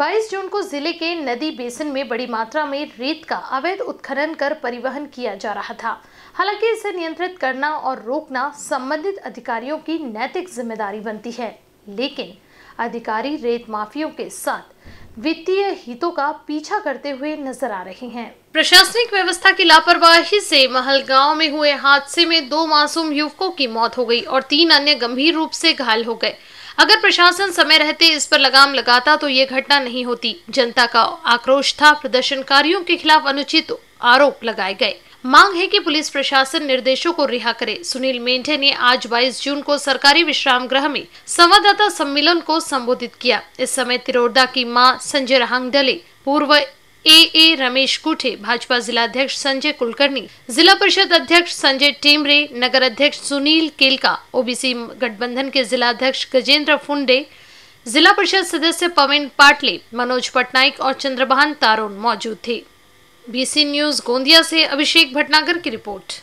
22 जून को जिले के नदी बेसिन में बड़ी मात्रा में रेत का अवैध उत्खनन कर परिवहन किया जा रहा था हालांकि इसे नियंत्रित करना और रोकना संबंधित अधिकारियों की नैतिक जिम्मेदारी बनती है लेकिन अधिकारी रेत माफियों के साथ वित्तीय हितों का पीछा करते हुए नजर आ रहे हैं प्रशासनिक व्यवस्था की लापरवाही से गांव में हुए हादसे में दो मासूम युवकों की मौत हो गई और तीन अन्य गंभीर रूप से घायल हो गए अगर प्रशासन समय रहते इस पर लगाम लगाता तो ये घटना नहीं होती जनता का आक्रोश था प्रदर्शनकारियों के खिलाफ अनुचित आरोप लगाए गए मांग है कि पुलिस प्रशासन निर्देशों को रिहा करे सुनील मेंढे ने आज 22 जून को सरकारी विश्राम गृह में संवाददाता सम्मेलन को संबोधित किया इस समय तिरोड़ा की मां संजय रहांगडले पूर्व ए ए रमेश कुठे भाजपा जिलाध्यक्ष संजय कुलकर्णी जिला परिषद अध्यक्ष संजय टेमरे नगर अध्यक्ष सुनील केलका ओबीसी गठबंधन के जिलाध्यक्ष गजेंद्र फुंडे जिला परिषद सदस्य पवन पाटले मनोज पटनायक और चंद्रभान तारोन मौजूद थे बीसी न्यूज गोंदिया से अभिषेक भटनागर की रिपोर्ट